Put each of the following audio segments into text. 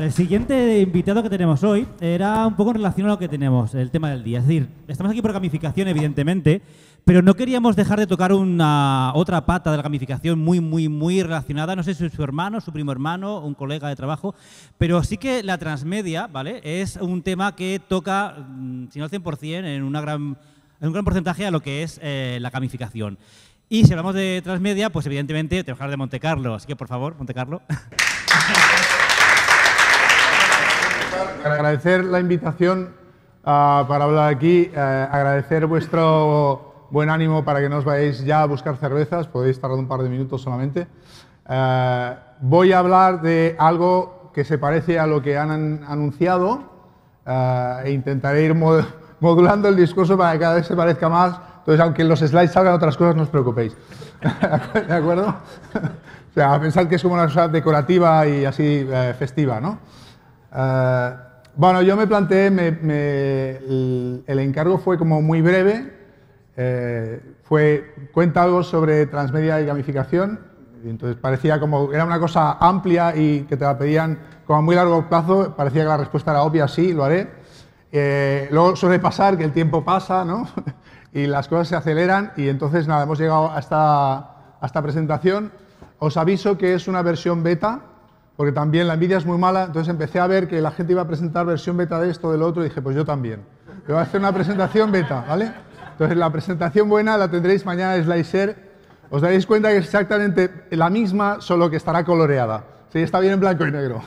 el siguiente invitado que tenemos hoy era un poco en relación a lo que tenemos, el tema del día. Es decir, estamos aquí por gamificación, evidentemente, pero no queríamos dejar de tocar una otra pata de la gamificación muy, muy, muy relacionada. No sé si es su hermano, su primo hermano, un colega de trabajo, pero sí que la transmedia, ¿vale? Es un tema que toca, mm, si no al 100%, en, una gran, en un gran porcentaje a lo que es eh, la gamificación. Y si hablamos de transmedia, pues evidentemente tenemos que de Monte Carlo, así que por favor, Monte Carlo. agradecer la invitación ah, para hablar aquí, eh, agradecer vuestro buen ánimo para que no os vayáis ya a buscar cervezas, podéis tardar un par de minutos solamente. Eh, voy a hablar de algo que se parece a lo que han anunciado eh, e intentaré ir modulando el discurso para que cada vez se parezca más. Entonces, aunque en los slides salgan otras cosas, no os preocupéis. ¿De acuerdo? O sea, pensad que es como una cosa decorativa y así festiva, ¿no? Bueno, yo me planteé, el, encargo fue como muy breve, eh, fue cuenta algo sobre transmedia y gamificación, entonces parecía como, era una cosa amplia y que te la pedían como a muy largo plazo, parecía que la respuesta era obvia, sí, lo haré. Eh, luego suele pasar que el tiempo pasa, ¿no? y las cosas se aceleran y entonces nada, hemos llegado hasta esta presentación. Os aviso que es una versión beta, porque también la envidia es muy mala, entonces empecé a ver que la gente iba a presentar versión beta de esto, del otro, y dije, pues yo también. voy a hacer una presentación beta, ¿vale? Entonces la presentación buena la tendréis mañana en SlideShare. Os daréis cuenta que es exactamente la misma, solo que estará coloreada. Sí, está bien en blanco y negro.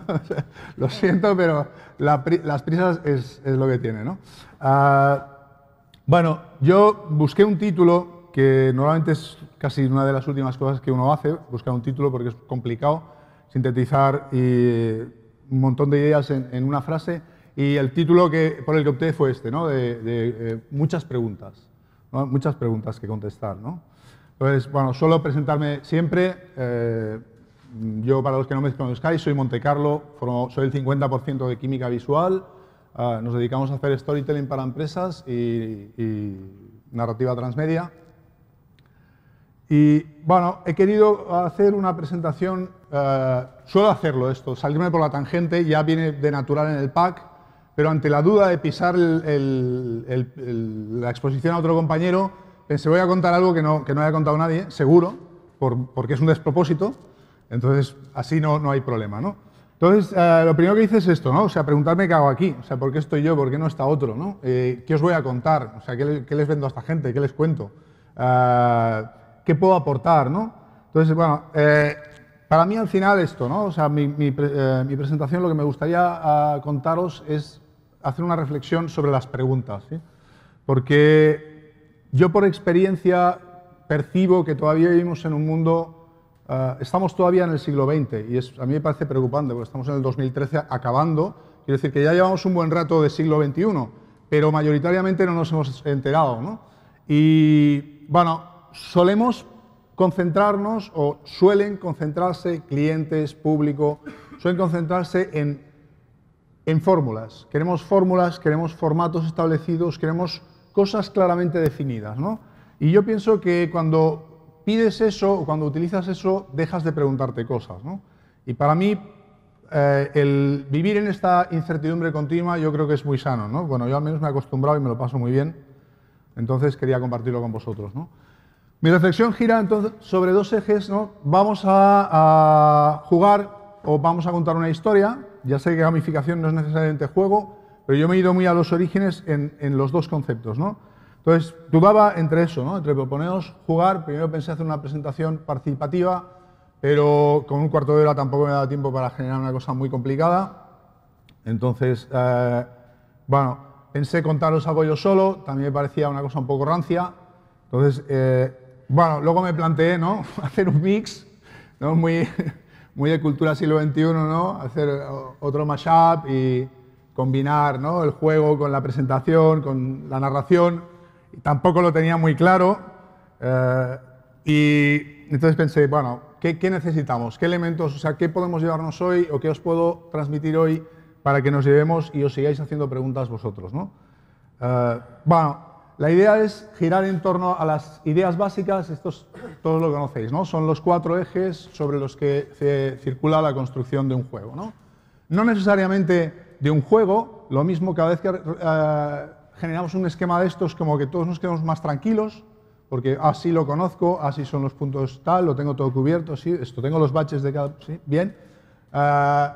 lo siento, pero las prisas es, lo que tiene, ¿no? Ah, bueno, yo busqué un título que normalmente es casi una de las últimas cosas que uno hace, buscar un título porque es complicado sintetizar y un montón de ideas en, una frase. Y el título que, por el que opté fue este, ¿no? de, eh, muchas preguntas, muchas preguntas que contestar. ¿no? Entonces, bueno, suelo presentarme siempre. Eh, yo, para los que no me conozcáis, soy Montecarlo, soy el 50% de química visual. Ah, nos dedicamos a hacer storytelling para empresas y, y narrativa transmedia. Y bueno, he querido hacer una presentación eh, suelo hacerlo esto, salirme por la tangente, ya viene de natural en el pack, pero ante la duda de pisar la exposición a otro compañero, se voy a contar algo que no, que no haya contado nadie, seguro, porque es un despropósito, entonces así no, no hay problema, Entonces, eh, lo primero que hice es esto, ¿no? O sea, preguntarme qué hago aquí, o sea, ¿por qué estoy yo, por qué no está otro, ¿no? Eh, ¿Qué os voy a contar? O sea, ¿qué, les vendo a esta gente? ¿Qué les cuento? ¿Qué puedo aportar, no? Entonces, bueno, para mí al final esto, ¿no? O sea, mi, eh, presentación lo que me gustaría ah, contaros es hacer una reflexión sobre las preguntas, porque yo por experiencia percibo que todavía vivimos en un mundo, ah, estamos todavía en el siglo XX y a mí me parece preocupante, porque estamos en el 2013 acabando, quiero decir que ya llevamos un buen rato de siglo XXI, pero mayoritariamente no nos hemos enterado, ¿no? Y bueno, solemos concentrarnos o suelen concentrarse clientes, público, suelen concentrarse en, fórmulas. Queremos fórmulas, queremos formatos establecidos, queremos cosas claramente definidas. ¿no? Y yo pienso que cuando pides eso o cuando utilizas eso, dejas de preguntarte cosas. ¿no? Y para mí, eh, el vivir en esta incertidumbre continua yo creo que es muy sano. ¿no? Bueno, yo al menos me he acostumbrado y me lo paso muy bien. Entonces quería compartirlo con vosotros. ¿no? Mi reflexión gira entonces sobre dos ejes. ¿no? Vamos a, jugar o vamos a contar una historia. Ya sé que gamificación no es necesariamente juego, pero yo me he ido muy a los orígenes en, los dos conceptos. ¿no? Entonces, dudaba entre eso, ¿no? entre proponeros jugar. Primero pensé hacer una presentación participativa, pero con un cuarto de hora tampoco me da tiempo para generar una cosa muy complicada. Entonces, eh, bueno, pensé contaros los apoyos solo, también me parecía una cosa un poco rancia. Entonces, eh, bueno, luego me planteé, ¿no? Hacer un mix, ¿no? Muy, muy de cultura siglo XXI, ¿no? Hacer otro mashup y combinar ¿no? el juego con la presentación, con la narración. Tampoco lo tenía muy claro. Eh, y entonces pensé, bueno, ¿qué, necesitamos? ¿Qué elementos, o sea, qué podemos llevarnos hoy o qué os puedo transmitir hoy para que nos llevemos y os sigáis haciendo preguntas vosotros? ¿no? Eh, bueno, la idea es girar en torno a las ideas básicas, estos todos lo conocéis, ¿no? Son los cuatro ejes sobre los que circula la construcción de un juego, ¿no? No necesariamente de un juego, lo mismo cada vez que eh, generamos un esquema de estos, como que todos nos quedamos más tranquilos, porque así ah, lo conozco, así ah, son los puntos tal, lo tengo todo cubierto, sí, esto tengo los baches de cada, sí, bien. Eh,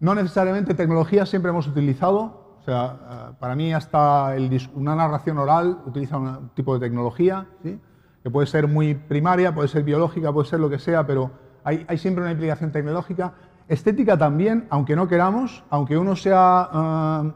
no necesariamente tecnología siempre hemos utilizado, o sea, eh, para mí hasta una narración oral utiliza un tipo de tecnología, que puede ser muy primaria, puede ser biológica, puede ser lo que sea, pero hay, siempre una implicación tecnológica. Estética también, aunque no queramos, aunque uno sea eh,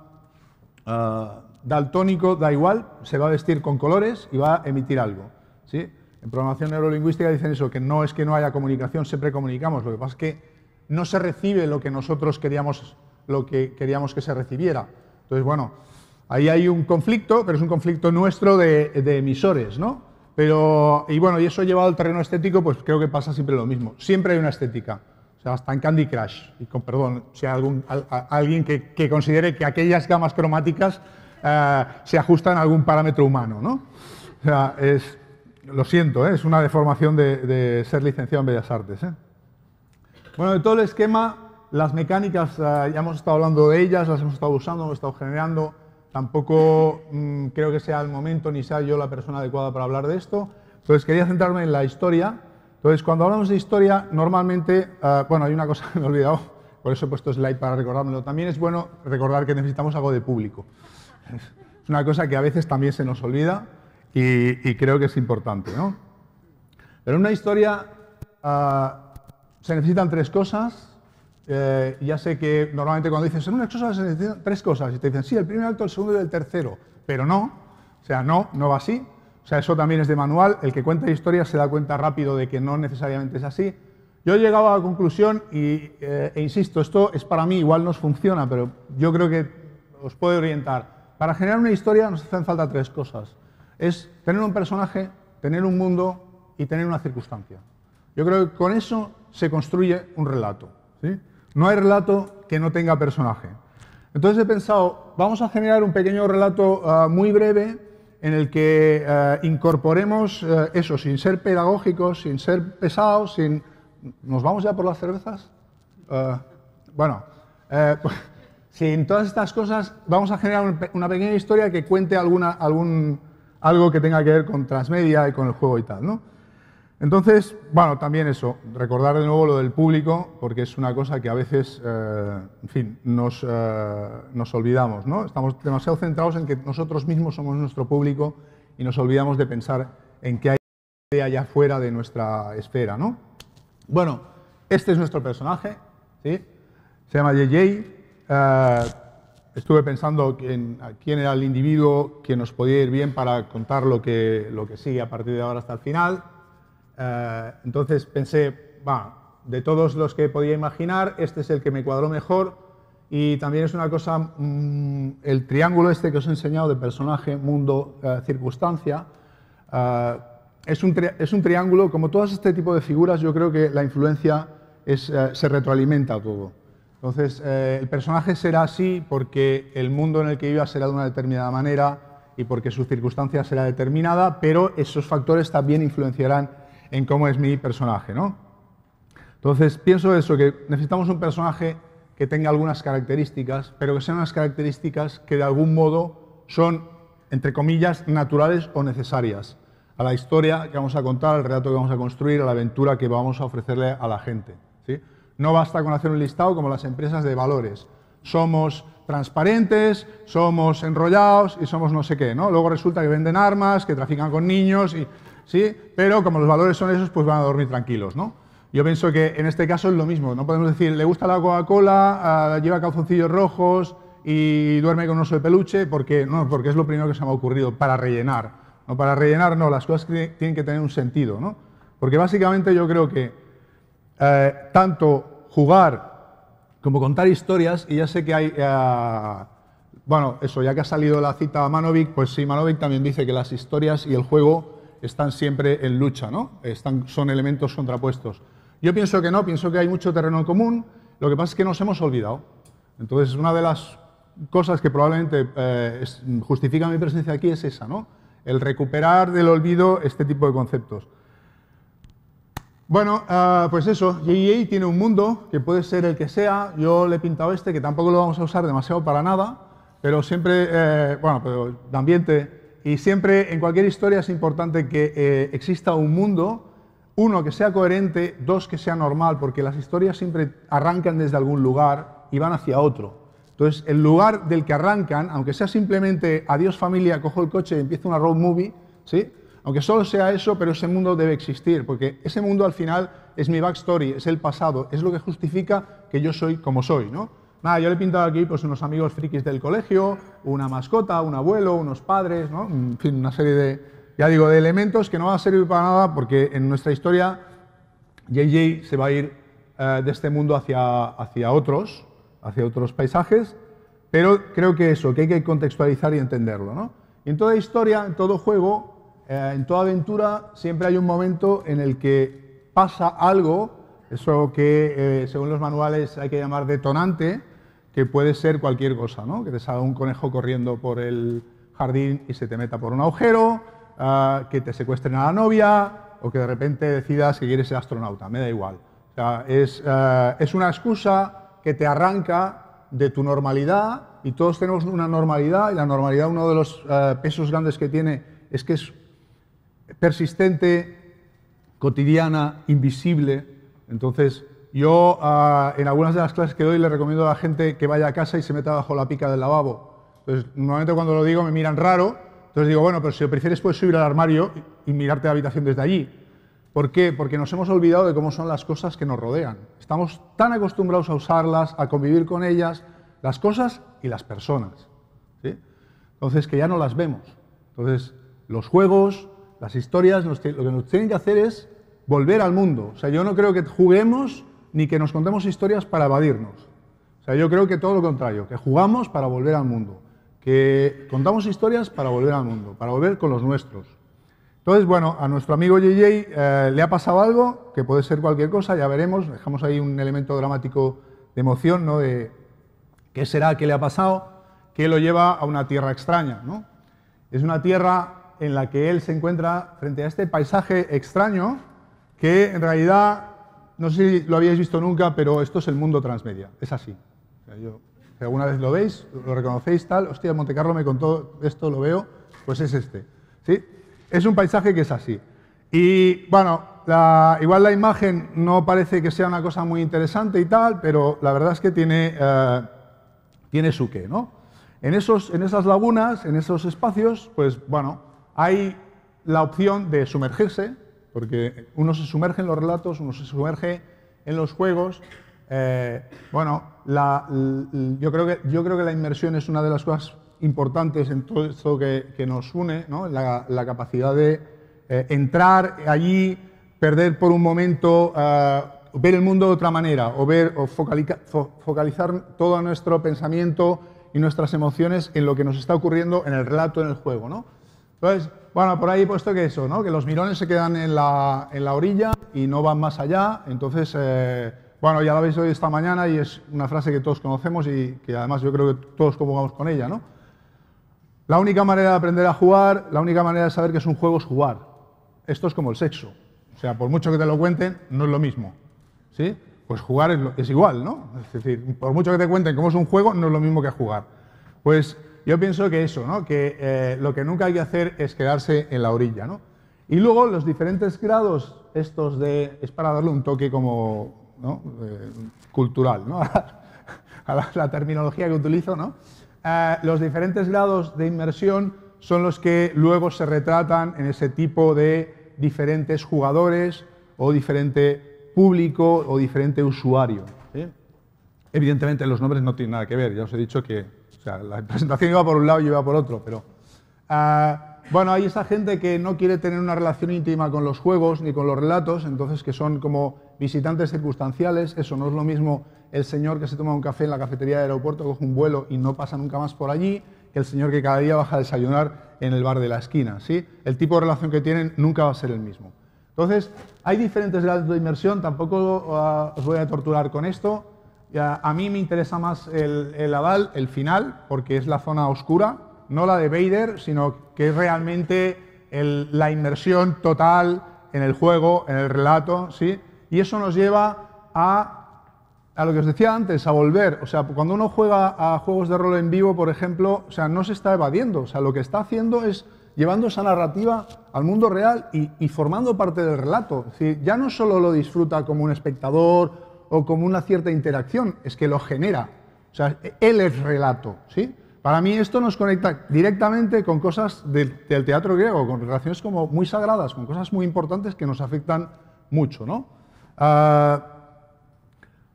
eh, daltónico, da igual, se va a vestir con colores y va a emitir algo. ¿sí? En programación neurolingüística dicen eso, que no es que no haya comunicación, siempre comunicamos, lo que pasa es que no se recibe lo que nosotros queríamos, lo que, queríamos que se recibiera. Entonces, bueno, ahí hay un conflicto, pero es un conflicto nuestro de, emisores, ¿no? Pero, y bueno, y eso llevado al terreno estético, pues creo que pasa siempre lo mismo. Siempre hay una estética. O sea, hasta en Candy Crush, y con perdón, si hay algún, alguien que, considere que aquellas gamas cromáticas eh, se ajustan a algún parámetro humano, ¿no? O sea, es, lo siento, ¿eh? es una deformación de, ser licenciado en Bellas Artes. ¿eh? Bueno, de todo el esquema las mecánicas, eh, ya hemos estado hablando de ellas, las hemos estado usando, hemos estado generando. Tampoco mm, creo que sea el momento ni sea yo la persona adecuada para hablar de esto. Entonces quería centrarme en la historia. Entonces cuando hablamos de historia, normalmente, eh, bueno, hay una cosa que me he olvidado, por eso he puesto slide para recordármelo. También es bueno recordar que necesitamos algo de público. Es una cosa que a veces también se nos olvida y, creo que es importante. Pero en una historia eh, se necesitan tres cosas eh, ya sé que normalmente cuando dices en un excusa se necesitan tres cosas, y te dicen sí, el primer acto, el segundo y el tercero, pero no, o sea, no, no va así. O sea, eso también es de manual. El que cuenta historia se da cuenta rápido de que no necesariamente es así. Yo he llegado a la conclusión, y, eh, e insisto, esto es para mí, igual nos funciona, pero yo creo que os puede orientar. Para generar una historia nos hacen falta tres cosas. Es tener un personaje, tener un mundo y tener una circunstancia. Yo creo que con eso se construye un relato. ¿sí? No hay relato que no tenga personaje. Entonces he pensado, vamos a generar un pequeño relato ah, muy breve en el que ah, incorporemos ah, eso, sin ser pedagógicos, sin ser pesados, sin... ¿Nos vamos ya por las cervezas? bueno, eh, sin todas estas cosas, vamos a generar una pequeña historia que cuente algún, algo que tenga que ver con transmedia y con el juego y tal, ¿no? Entonces, bueno, también eso, recordar de nuevo lo del público, porque es una cosa que a veces, eh, en fin, eh, nos, olvidamos, ¿no? Estamos demasiado centrados en que nosotros mismos somos nuestro público y nos olvidamos de pensar en qué hay allá fuera de nuestra esfera, ¿no? Bueno, este es nuestro personaje, ¿sí? Se llama JJ. Eh, estuve pensando en, quién era el individuo que nos podía ir bien para contar lo que sigue a partir de ahora hasta el final. Eh, entonces pensé, va, de todos los que podía imaginar, este es el que me cuadró mejor. Y también es una cosa, mm, el triángulo este que os he enseñado de personaje, mundo, eh, circunstancia, eh, es, un es, un triángulo, como todas este tipo de figuras, yo creo que la influencia se retroalimenta todo. Entonces, el personaje será así porque el mundo en el que viva será de una determinada manera y porque su circunstancia será determinada, pero esos factores también influenciarán en cómo es mi personaje, ¿no? Entonces, pienso eso, que necesitamos un personaje que tenga algunas características, pero que sean unas características que de algún modo son, entre comillas, naturales o necesarias a la historia que vamos a contar, al relato que vamos a construir, a la aventura que vamos a ofrecerle a la gente. ¿sí? No basta con hacer un listado como las empresas de valores. Somos transparentes, somos enrollados y somos no sé qué, ¿no? Luego resulta que venden armas, que trafican con niños y ¿sí? Pero como los valores son esos, pues van a dormir tranquilos, ¿no? Yo pienso que en este caso es lo mismo. No podemos decir, le gusta la Coca-Cola, ah, lleva calzoncillos rojos y duerme con un oso de peluche, porque no, porque es lo primero que se me ha ocurrido para rellenar. ¿no? Para rellenar, no, las cosas tienen que tener un sentido, ¿no? Porque básicamente yo creo que eh, tanto jugar como contar historias, y ya sé que hay... Eh, bueno, eso, ya que ha salido la cita a Manovic, pues sí, Manovic también dice que las historias y el juego están siempre en lucha, ¿no? Están, son elementos contrapuestos. Yo pienso que no, pienso que hay mucho terreno en común, lo que pasa es que nos hemos olvidado. Entonces, una de las cosas que probablemente eh, justifica mi presencia aquí es esa, ¿no? El recuperar del olvido este tipo de conceptos. Bueno, ah, pues eso, y tiene un mundo que puede ser el que sea. Yo le he pintado este, que tampoco lo vamos a usar demasiado para nada, pero siempre, eh, bueno, pero de ambiente y siempre en cualquier historia es importante que eh, exista un mundo, uno, que sea coherente, dos, que sea normal, porque las historias siempre arrancan desde algún lugar y van hacia otro. Entonces, el lugar del que arrancan, aunque sea simplemente adiós familia, cojo el coche y empiezo una road movie, ¿sí? aunque solo sea eso, pero ese mundo debe existir, porque ese mundo al final es mi backstory, es el pasado, es lo que justifica que yo soy como soy. ¿no? Nada, yo le he pintado aquí pues, unos amigos frikis del colegio, una mascota, un abuelo, unos padres, en fin, una serie de, ya digo, de elementos que no va a servir para nada porque en nuestra historia JJ se va a ir eh, de este mundo hacia, hacia otros, hacia otros paisajes, pero creo que eso, que hay que contextualizar y entenderlo. en toda historia, en todo juego, eh, en toda aventura, siempre hay un momento en el que pasa algo, eso que eh, según los manuales hay que llamar detonante, que puede ser cualquier cosa, ¿no? Que te salga un conejo corriendo por el jardín y se te meta por un agujero, ah, que te secuestren a la novia o que de repente decidas que quieres ser astronauta, me da igual. Eh, es, una excusa que te arranca de tu normalidad y todos tenemos una normalidad y la normalidad uno de los eh, pesos grandes que tiene es que es persistente, cotidiana, invisible. Entonces, yo ah, en algunas de las clases que doy le recomiendo a la gente que vaya a casa y se meta bajo la pica del lavabo. Entonces, normalmente cuando lo digo me miran raro, entonces digo, bueno, pero si lo prefieres puedes subir al armario y, mirarte la habitación desde allí. ¿Por qué? Porque nos hemos olvidado de cómo son las cosas que nos rodean. Estamos tan acostumbrados a usarlas, a convivir con ellas, las cosas y las personas. Entonces, que ya no las vemos. Entonces, los juegos, las historias, lo que nos tienen que hacer es volver al mundo. O sea, yo no creo que juguemos ni que nos contemos historias para evadirnos. O sea, yo creo que todo lo contrario, que jugamos para volver al mundo, que contamos historias para volver al mundo, para volver con los nuestros. Entonces, bueno, a nuestro amigo JJ eh, le ha pasado algo, que puede ser cualquier cosa, ya veremos, dejamos ahí un elemento dramático de emoción, ¿no? De qué será, que le ha pasado, que lo lleva a una tierra extraña, ¿no? Es una tierra en la que él se encuentra frente a este paisaje extraño que en realidad no sé si lo habíais visto nunca, pero esto es el mundo transmedia, es así. yo, si alguna vez lo veis, lo reconocéis, tal, hostia, Montecarlo me contó esto, lo veo, pues es este. ¿sí? Es un paisaje que es así. Y bueno, igual la imagen no parece que sea una cosa muy interesante y tal, pero la verdad es que tiene, eh, tiene su qué, ¿no? En, esos, en esas lagunas, en esos espacios, pues bueno, hay la opción de sumergirse, porque uno se sumerge en los relatos, uno se sumerge en los juegos. Eh, bueno, la, yo, creo que, yo creo que la inmersión es una de las cosas importantes en todo esto que, nos une, la, capacidad de eh, entrar allí, perder por un momento, eh, ver el mundo de otra manera, o, ver, focalizar todo nuestro pensamiento y nuestras emociones en lo que nos está ocurriendo en el relato, en el juego. ¿no? Entonces, bueno, por ahí puesto que eso, ¿no? Que los mirones se quedan en la, orilla y no van más allá. Entonces, eh, bueno, ya lo habéis oído esta mañana y es una frase que todos conocemos y que además yo creo que todos convocamos con ella, ¿no? La única manera de aprender a jugar, la única manera de saber que es un juego es jugar. Esto es como el sexo. O sea, por mucho que te lo cuenten, no es lo mismo. ¿Sí? Pues jugar es, es igual, ¿no? Es decir, por mucho que te cuenten cómo es un juego, no es lo mismo que jugar. Pues yo pienso que eso, ¿no? que eh, lo que nunca hay que hacer es quedarse en la orilla. ¿no? Y luego los diferentes grados, estos de... es para darle un toque como eh, cultural ¿no? a, la, terminología que utilizo. ¿no? Eh, los diferentes grados de inmersión son los que luego se retratan en ese tipo de diferentes jugadores o diferente público o diferente usuario. Evidentemente los nombres no tienen nada que ver, ya os he dicho que o sea, la presentación iba por un lado y iba por otro, pero... Ah, bueno, hay esa gente que no quiere tener una relación íntima con los juegos ni con los relatos, entonces que son como visitantes circunstanciales, eso no es lo mismo el señor que se toma un café en la cafetería del aeropuerto, coge un vuelo y no pasa nunca más por allí, que el señor que cada día baja a desayunar en el bar de la esquina, ¿sí? El tipo de relación que tienen nunca va a ser el mismo. Entonces, hay diferentes grados de inmersión, tampoco ah, os voy a torturar con esto, a mí me interesa más el, el el final, porque es la zona oscura, no la de Vader, sino que es realmente la inmersión total en el juego, en el relato, ¿sí? Y eso nos lleva a, lo que os decía antes, a volver. O sea, cuando uno juega a juegos de rol en vivo, por ejemplo, o sea, no se está evadiendo. O sea, lo que está haciendo es llevando esa narrativa al mundo real y, formando parte del relato. Es ya no solo lo disfruta como un espectador o como una cierta interacción, es que lo genera. O sea, él es relato, ¿sí? Para mí esto nos conecta directamente con cosas del, teatro griego, con relaciones como muy sagradas, con cosas muy importantes que nos afectan mucho, ah,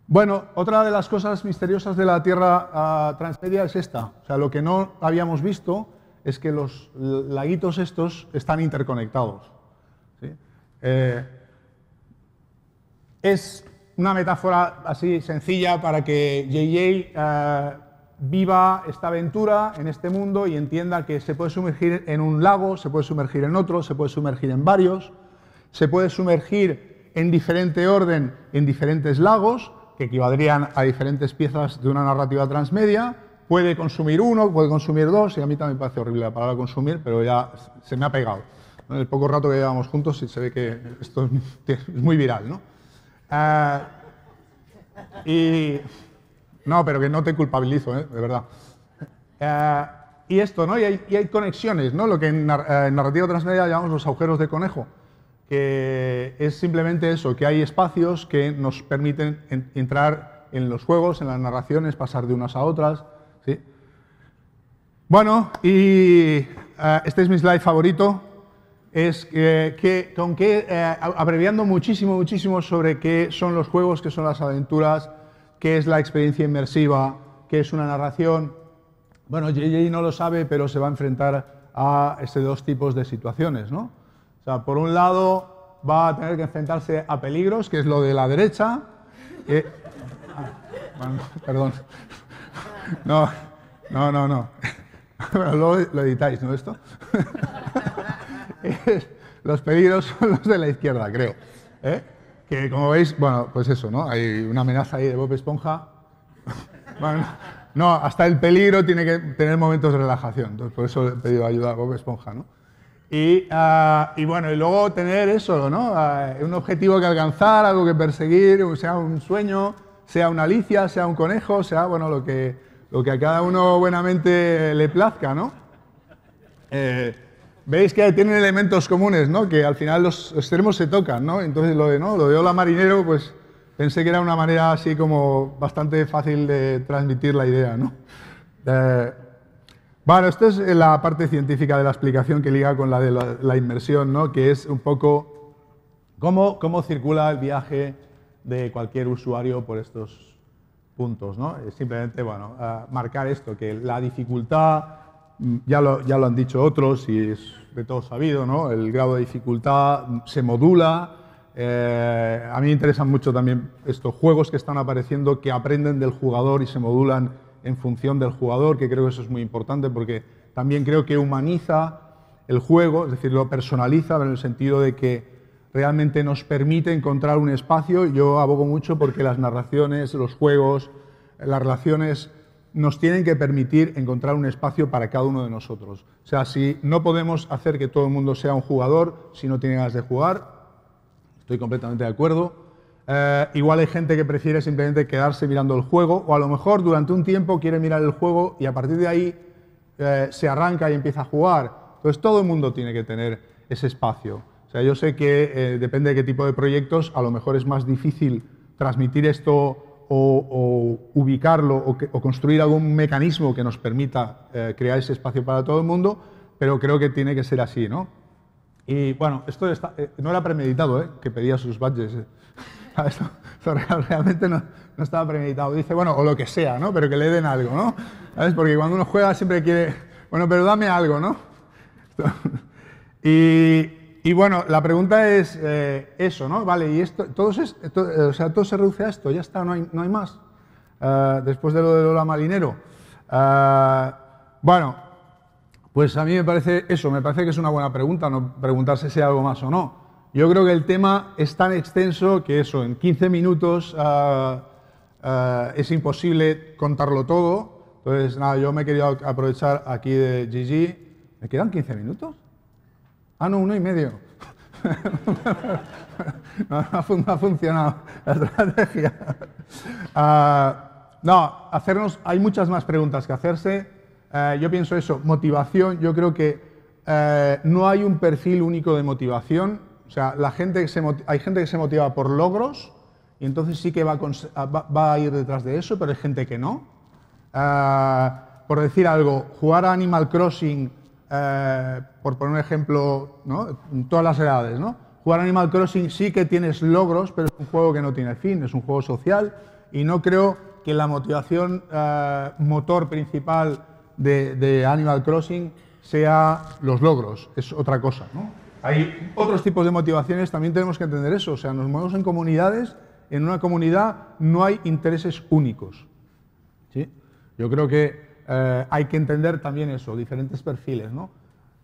bueno, otra de las cosas misteriosas de la Tierra ah, Transmedia es esta. O sea, lo que no habíamos visto es que los laguitos estos están interconectados. Eh, es una metáfora así sencilla para que JJ eh, viva esta aventura en este mundo y entienda que se puede sumergir en un lago, se puede sumergir en otro, se puede sumergir en varios, se puede sumergir en diferente orden en diferentes lagos, que equivaldrían a diferentes piezas de una narrativa transmedia, puede consumir uno, puede consumir dos, y a mí también me parece horrible la palabra consumir, pero ya se me ha pegado. En el poco rato que llevamos juntos se ve que esto es muy viral, ¿no? Ah, y no, pero que no te culpabilizo, ¿eh? de verdad. Ah, y esto, ¿no? Y hay, conexiones, ¿no? Lo que eh, en, narrativa transmedia llamamos los agujeros de conejo, que es simplemente eso, que hay espacios que nos permiten entrar en los juegos, en las narraciones, pasar de unas a otras, ¿sí? Bueno, y ah, este es mi slide favorito, es que, con que, eh, abreviando muchísimo, muchísimo sobre qué son los juegos, qué son las aventuras, qué es la experiencia inmersiva, qué es una narración. Bueno, JJ no lo sabe, pero se va a enfrentar a estos dos tipos de situaciones, ¿no? O sea, por un lado va a tener que enfrentarse a peligros, que es lo de la derecha. Eh, ah, bueno, perdón. No, no, no, no. lo editáis, ¿no? Esto. los peligros son los de la izquierda, creo. ¿eh? Que como veis, bueno, pues eso, ¿no? Hay una amenaza ahí de Bob Esponja. bueno, no, hasta el peligro tiene que tener momentos de relajación. Entonces, por eso he pedido ayuda a Bob Esponja, ¿no? Y, ah, y bueno, y luego tener eso, ¿no? Ah, un objetivo que alcanzar, algo que perseguir, sea un sueño, sea una Alicia, sea un conejo, sea, bueno, lo que, lo que a cada uno buenamente le plazca, ¿no? Eh, Veis que tienen elementos comunes, ¿no? Que al final los extremos se tocan, ¿no? Entonces lo de, ¿no? Lo de hola marinero, pues pensé que era una manera así como bastante fácil de transmitir la idea, ¿no? Eh, bueno, esta es la parte científica de la explicación que liga con la de la, inmersión, ¿no? Que es un poco cómo, cómo circula el viaje de cualquier usuario por estos puntos, ¿no? Simplemente, bueno, marcar esto, que la dificultad ya lo, han dicho otros y es de todo sabido, ¿no? El grado de dificultad se modula. Eh, a mí me interesan mucho también estos juegos que están apareciendo que aprenden del jugador y se modulan en función del jugador, que creo que eso es muy importante porque también creo que humaniza el juego, es decir, lo personaliza en el sentido de que realmente nos permite encontrar un espacio. Yo abogo mucho porque las narraciones, los juegos, las relaciones nos tienen que permitir encontrar un espacio para cada uno de nosotros. O sea, si no podemos hacer que todo el mundo sea un jugador, si no tiene ganas de jugar, estoy completamente de acuerdo. Eh, igual hay gente que prefiere simplemente quedarse mirando el juego o a lo mejor durante un tiempo quiere mirar el juego y a partir de ahí eh, se arranca y empieza a jugar. Entonces todo el mundo tiene que tener ese espacio. O sea, yo sé que eh, depende de qué tipo de proyectos, a lo mejor es más difícil transmitir esto o ubicarlo o, construir algún mecanismo que nos permita eh, crear ese espacio para todo el mundo, pero creo que tiene que ser así, ¿no? Y bueno, esto eh, no era premeditado, eh, Que pedía sus badges. realmente no, estaba premeditado. Dice, bueno, o lo que sea, ¿no? Pero que le den algo, ¿no? Porque cuando uno juega siempre quiere, bueno, pero dame algo, ¿no? y bueno, la pregunta es eso, ¿no? Vale, y esto, todo, sea, todo se reduce a esto, ya está, no hay más. Ah, después de lo de Lola Malinero. Ah, bueno, pues a mí me parece eso, me parece que es una buena pregunta, no preguntarse si hay algo más o no. Yo creo que el tema es tan extenso que eso, en 15 minutos ah, es imposible contarlo todo. Entonces, nada, yo me he querido aprovechar aquí de Gigi. ¿Me quedan 15 minutos? Ah, no, uno y medio. no, ha funcionado la estrategia. No, hacernos, hay muchas más preguntas que hacerse. Eh, yo pienso eso, motivación, yo creo que eh, no hay un perfil único de motivación. O sea, la gente que se, hay gente que se motiva por logros y entonces sí que va a, va, a ir detrás de eso, pero hay gente que no. Eh, por decir algo, jugar a Animal Crossing, por poner un ejemplo, ¿no? en todas las edades, ¿no? Jugar a Animal Crossing sí que tienes logros, pero es un juego que no tiene fin, es un juego social y no creo que la motivación eh, motor principal de, Animal Crossing sea los logros, es otra cosa. Hay otros tipos de motivaciones, también tenemos que entender eso, o sea, nos movemos en comunidades, en una comunidad no hay intereses únicos. ¿sí? Yo creo que eh, hay que entender también eso, diferentes perfiles. ¿no?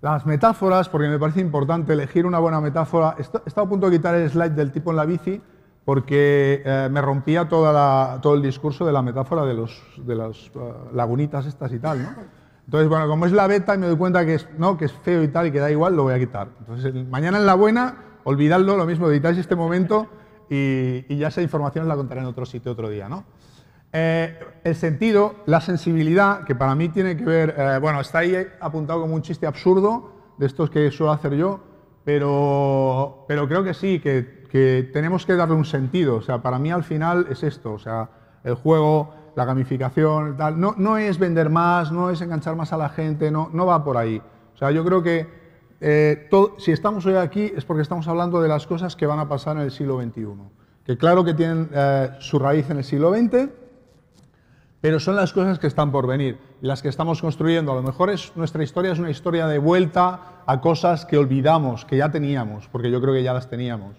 Las metáforas, porque me parece importante elegir una buena metáfora. He estado a punto de quitar el slide del tipo en la bici, porque eh, me rompía toda todo el discurso de la metáfora de, los, las eh, lagunitas estas y tal, ¿no? Entonces, bueno, como es la beta y me doy cuenta que es, ¿no? que es feo y tal y que da igual, lo voy a quitar. Entonces, mañana en la buena, olvidadlo, lo mismo, editáis este momento y, ya esa información la contaré en otro sitio otro día, ¿no? Eh, el sentido, la sensibilidad, que para mí tiene que ver, bueno, está ahí apuntado como un chiste absurdo de estos que suelo hacer yo, pero, pero creo que sí, que que tenemos que darle un sentido. O sea, para mí al final es esto, o sea, el juego, la gamificación, no, es vender más, no es enganchar más a la gente, no, no va por ahí. O sea, yo creo que eh, si estamos hoy aquí es porque estamos hablando de las cosas que van a pasar en el siglo XXI, que claro que tienen eh, su raíz en el siglo XX, pero son las cosas que están por venir, las que estamos construyendo. A lo mejor es, nuestra historia es una historia de vuelta a cosas que olvidamos, que ya teníamos, porque yo creo que ya las teníamos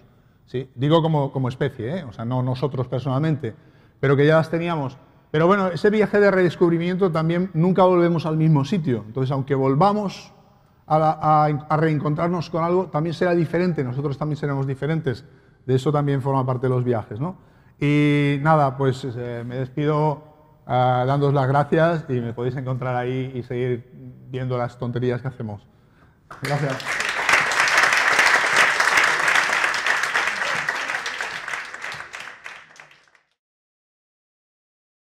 digo como, especie, ¿eh? o sea, no nosotros personalmente, pero que ya las teníamos. Pero bueno, ese viaje de redescubrimiento también nunca volvemos al mismo sitio. Entonces, aunque volvamos a, reencontrarnos con algo, también será diferente, nosotros también seremos diferentes. De eso también forma parte de los viajes, Y nada, pues eh, me despido eh, las gracias y me podéis encontrar ahí y seguir viendo las tonterías que hacemos. Gracias.